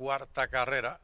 cuarta carrera.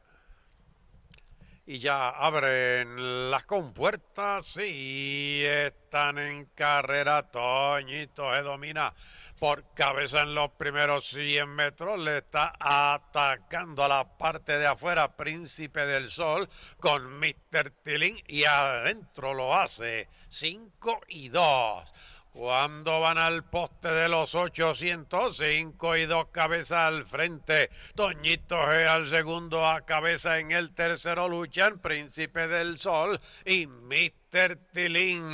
Y ya abren las compuertas y están en carrera. Toñito se domina por cabeza en los primeros 100 metros. Le está atacando a la parte de afuera Príncipe del Sol con Mr. Tilling y adentro lo hace 5 y 2. Cuando van al poste de los 805 y dos cabezas al frente, Toñito G al segundo a cabeza, en el tercero luchan Príncipe del Sol y Mister Tilín.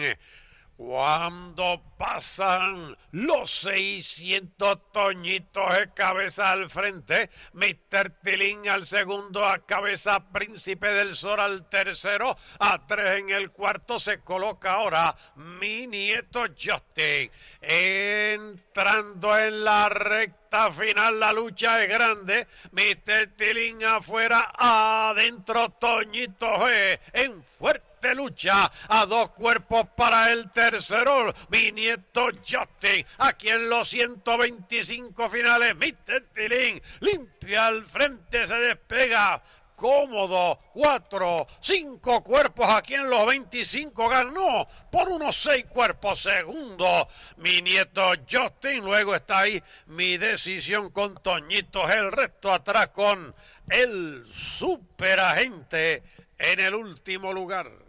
Cuando pasan los 600 toñitos de cabeza al frente, Mr. Tilín al segundo, a cabeza Príncipe del Sol al tercero, a tres en el cuarto se coloca ahora mi nieto Justin. Entrando en la recta final, la lucha es grande. Mr. Tilín afuera, adentro Toñitos en fuerte lucha a dos cuerpos para el tercero. Mi nieto Justin, aquí en los 125 finales, Mr. Tilín, limpia al frente, se despega cómodo, cuatro, cinco cuerpos aquí en los 25 ganó por unos seis cuerpos segundo. Mi nieto Justin, luego está ahí mi decisión con Toñitos, el resto atrás con el superagente en el último lugar.